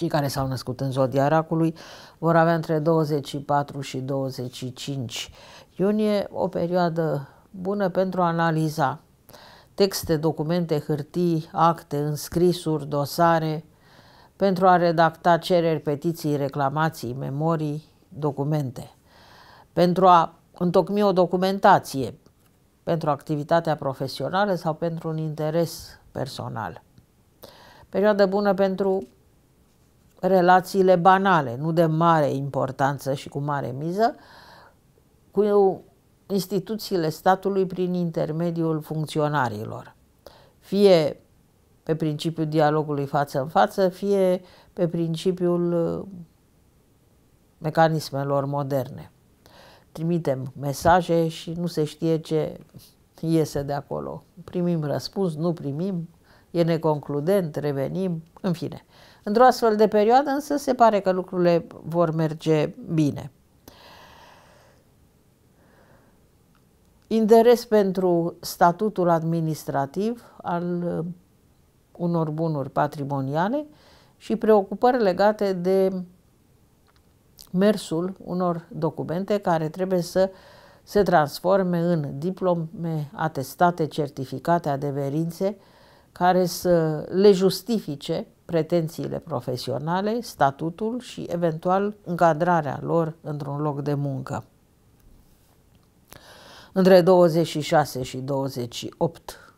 Cei care s-au născut în zodia racului vor avea între 24 și 25 iunie o perioadă bună pentru a analiza texte, documente, hârtii, acte, înscrisuri, dosare, pentru a redacta cereri, petiții, reclamații, memorii, documente, pentru a întocmi o documentație pentru activitatea profesională sau pentru un interes personal. Perioadă bună pentru relațiile banale, nu de mare importanță și cu mare miză, cu instituțiile statului prin intermediul funcționarilor. Fie pe principiul dialogului față în față, fie pe principiul uh, mecanismelor moderne. Trimitem mesaje și nu se știe ce iese de acolo. Primim răspuns, nu primim, e neconcludent, revenim, în fine. Într-o astfel de perioadă însă se pare că lucrurile vor merge bine. Interes pentru statutul administrativ al uh, unor bunuri patrimoniale și preocupări legate de mersul unor documente care trebuie să se transforme în diplome, atestate, certificate, adeverințe, care să le justifice pretențiile profesionale, statutul și eventual încadrarea lor într-un loc de muncă. Între 26 și 28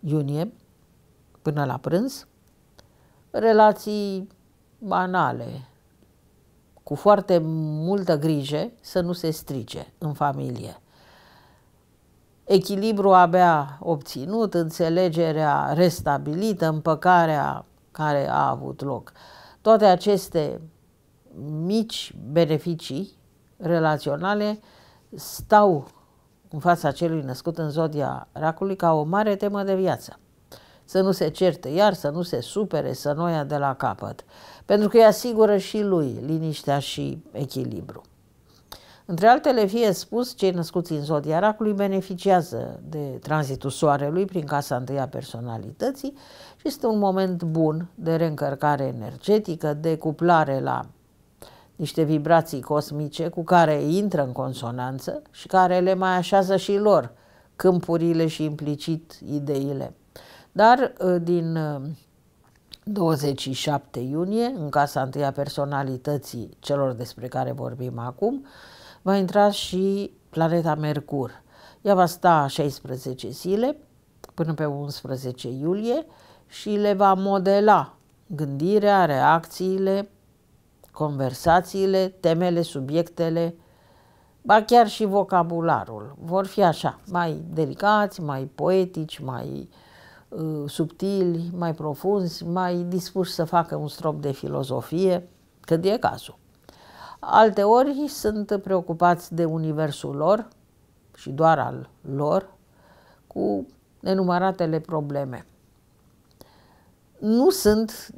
iunie, până la prânz, relații banale, cu foarte multă grijă să nu se strice în familie echilibru abia obținut, înțelegerea restabilită, împăcarea care a avut loc. Toate aceste mici beneficii relaționale stau în fața celui născut în zodia racului ca o mare temă de viață. Să nu se certe iar, să nu se supere, să nu ia de la capăt. Pentru că îi asigură și lui liniștea și echilibru. Între altele, fie spus, cei născuți în zodia racului beneficiază de tranzitul soarelui prin casa întâia personalității și este un moment bun de reîncărcare energetică, de cuplare la niște vibrații cosmice cu care intră în consonanță și care le mai așează și lor câmpurile și implicit ideile. Dar ă, din 27 ă, iunie, în casa întâia personalității celor despre care vorbim acum, va intra și planeta Mercur. Ea va sta 16 zile până pe 11 iulie și le va modela gândirea, reacțiile, conversațiile, temele, subiectele, ba chiar și vocabularul. Vor fi așa, mai delicați, mai poetici, mai uh, subtili, mai profunzi, mai dispuși să facă un strop de filozofie, când e cazul. Alte ori sunt preocupați de universul lor și doar al lor cu nenumăratele probleme. Nu sunt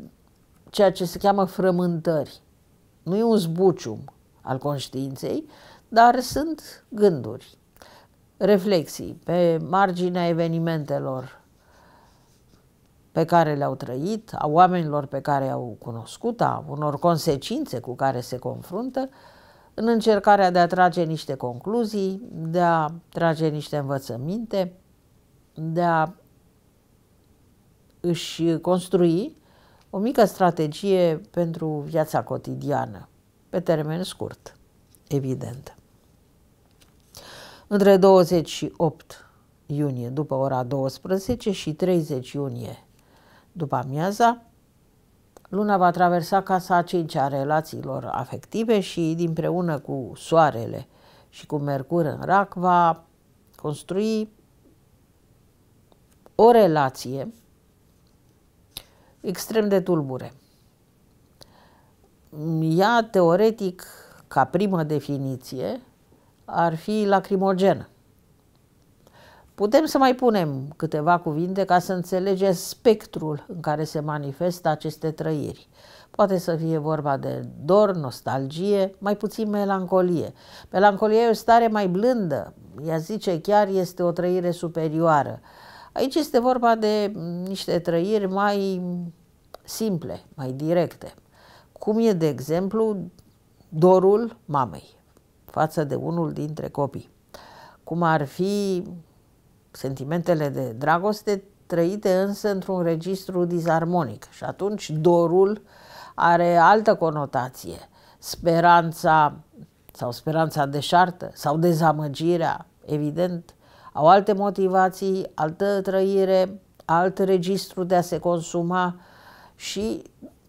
ceea ce se cheamă frământări. Nu e un zbucium al conștiinței, dar sunt gânduri, reflexii pe marginea evenimentelor pe care le-au trăit, a oamenilor pe care i-au cunoscut, a unor consecințe cu care se confruntă, în încercarea de a trage niște concluzii, de a trage niște învățăminte, de a își construi o mică strategie pentru viața cotidiană, pe termen scurt, evident. Între 28 iunie după ora 12 și 30 iunie după amiaza, Luna va traversa casa a cincea relațiilor afective și, preună cu Soarele și cu Mercur în rac, va construi o relație extrem de tulbure. Ea, teoretic, ca primă definiție, ar fi lacrimogenă. Putem să mai punem câteva cuvinte ca să înțelegem spectrul în care se manifestă aceste trăiri. Poate să fie vorba de dor, nostalgie, mai puțin melancolie. Melancolia e o stare mai blândă, ea zice chiar este o trăire superioară. Aici este vorba de niște trăiri mai simple, mai directe. Cum e, de exemplu, dorul mamei față de unul dintre copii. Cum ar fi sentimentele de dragoste trăite însă într-un registru disarmonic și atunci dorul are altă conotație. Speranța sau speranța deșartă sau dezamăgirea, evident, au alte motivații, altă trăire, alt registru de a se consuma și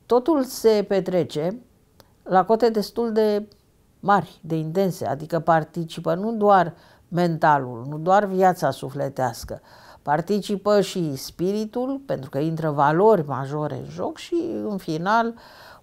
totul se petrece la cote destul de mari, de intense, adică participă nu doar mentalul, nu doar viața sufletească. Participă și spiritul, pentru că intră valori majore în joc și, în final,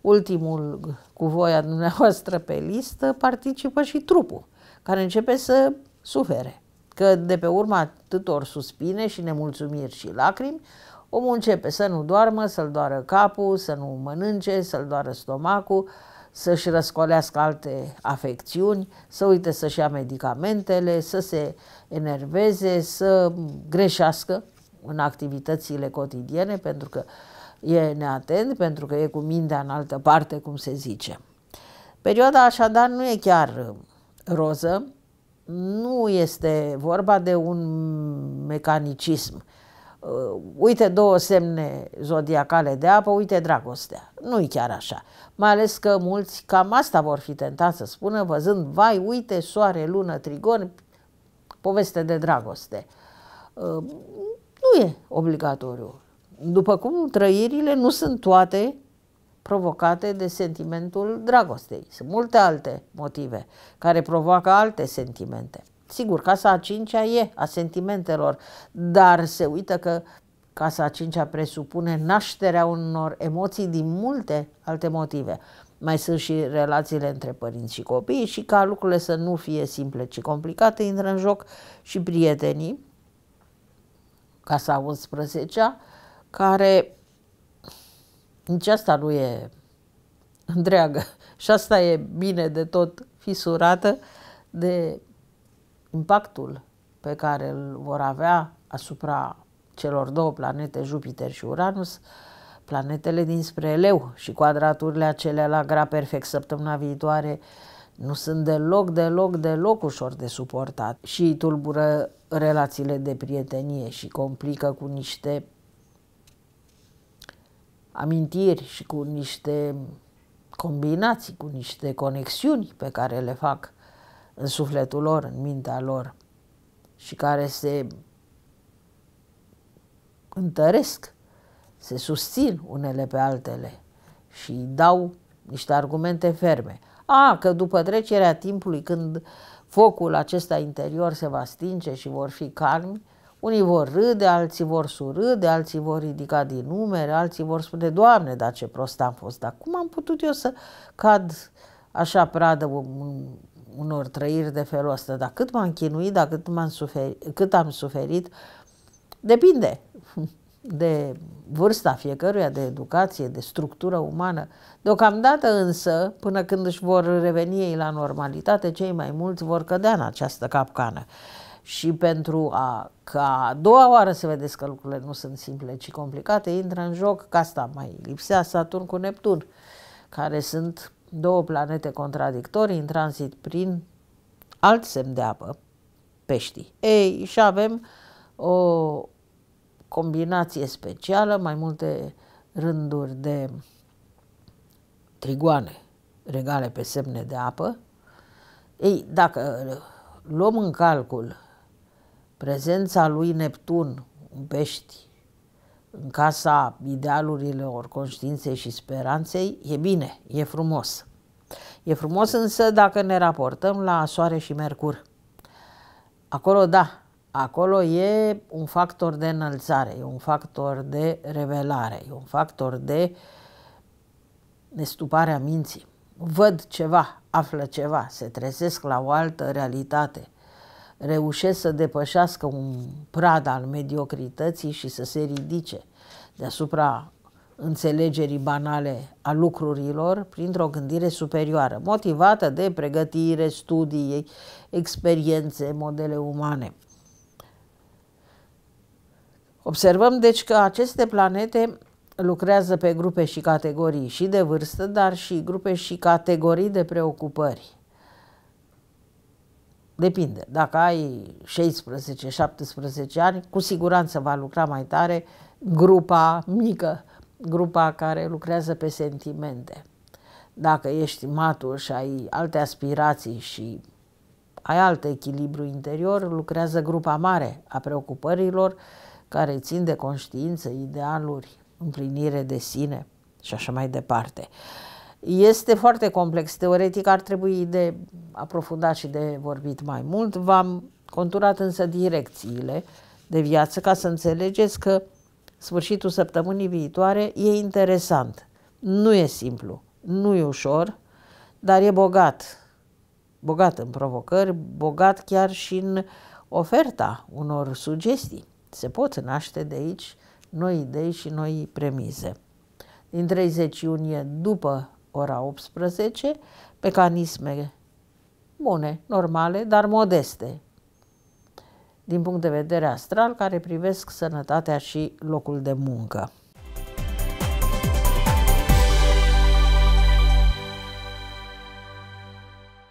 ultimul cu voia dumneavoastră pe listă, participă și trupul, care începe să sufere. Că de pe urma atâtor suspine și nemulțumiri și lacrimi, omul începe să nu doarmă, să-l doară capul, să nu mănânce, să-l doară stomacul, să-și răscolească alte afecțiuni, să uite să-și ia medicamentele, să se enerveze, să greșească în activitățile cotidiene, pentru că e neatent, pentru că e cu mintea în altă parte, cum se zice. Perioada așadar nu e chiar uh, roză, nu este vorba de un mecanicism Uh, uite două semne zodiacale de apă, uite dragostea. Nu-i chiar așa. Mai ales că mulți cam asta vor fi tentați să spună, văzând, vai, uite, soare, lună, trigon, poveste de dragoste. Uh, nu e obligatoriu. După cum trăirile nu sunt toate provocate de sentimentul dragostei. Sunt multe alte motive care provoacă alte sentimente. Sigur, casa a cincea e a sentimentelor, dar se uită că casa a cincea presupune nașterea unor emoții din multe alte motive. Mai sunt și relațiile între părinți și copii și ca lucrurile să nu fie simple, ci complicate, intră în joc și prietenii, casa 11 care nici asta nu e întreagă și asta e bine de tot fisurată de impactul pe care îl vor avea asupra celor două planete, Jupiter și Uranus, planetele dinspre Eleu și quadraturile acelea la gra perfect săptămâna viitoare nu sunt deloc, deloc, deloc ușor de suportat și tulbură relațiile de prietenie și complică cu niște amintiri și cu niște combinații, cu niște conexiuni pe care le fac în sufletul lor, în mintea lor și care se întăresc, se susțin unele pe altele și dau niște argumente ferme. A, că după trecerea timpului, când focul acesta interior se va stinge și vor fi calmi, unii vor râde, alții vor surâde, alții vor ridica din numere, alții vor spune, Doamne, dar ce prost am fost, dar cum am putut eu să cad așa pradă unor trăiri de felul ăsta, dar cât m-am chinuit, dar cât, am suferit, cât am suferit, depinde de vârsta fiecăruia, de educație, de structură umană. Deocamdată însă, până când își vor reveni ei la normalitate, cei mai mulți vor cădea în această capcană. Și pentru a, ca a doua oară să vedeți că lucrurile nu sunt simple, ci complicate, intră în joc, ca asta mai lipsea Saturn cu Neptun, care sunt două planete contradictorii în tranzit prin alt semn de apă, peștii. Ei, și avem o combinație specială, mai multe rânduri de trigoane regale pe semne de apă. Ei, dacă luăm în calcul prezența lui Neptun în pești în casa idealurilor conștiinței și speranței, e bine, e frumos. E frumos însă dacă ne raportăm la Soare și Mercur. Acolo, da, acolo e un factor de înălțare, e un factor de revelare, e un factor de nestuparea a minții. Văd ceva, află ceva, se trezesc la o altă realitate – reușesc să depășească un prad al mediocrității și să se ridice deasupra înțelegerii banale a lucrurilor printr-o gândire superioară, motivată de pregătire, studii, experiențe, modele umane. Observăm deci că aceste planete lucrează pe grupe și categorii și de vârstă, dar și grupe și categorii de preocupări. Depinde. Dacă ai 16-17 ani, cu siguranță va lucra mai tare grupa mică, grupa care lucrează pe sentimente. Dacă ești matur și ai alte aspirații și ai alt echilibru interior, lucrează grupa mare a preocupărilor care țin de conștiință, idealuri, împlinire de sine și așa mai departe. Este foarte complex, teoretic ar trebui de aprofundat și de vorbit mai mult. V-am conturat însă direcțiile de viață ca să înțelegeți că sfârșitul săptămânii viitoare e interesant. Nu e simplu, nu e ușor, dar e bogat. Bogat în provocări, bogat chiar și în oferta unor sugestii. Se pot naște de aici noi idei și noi premize. Din 30 iunie, după ora 18, mecanisme bune, normale, dar modeste, din punct de vedere astral, care privesc sănătatea și locul de muncă.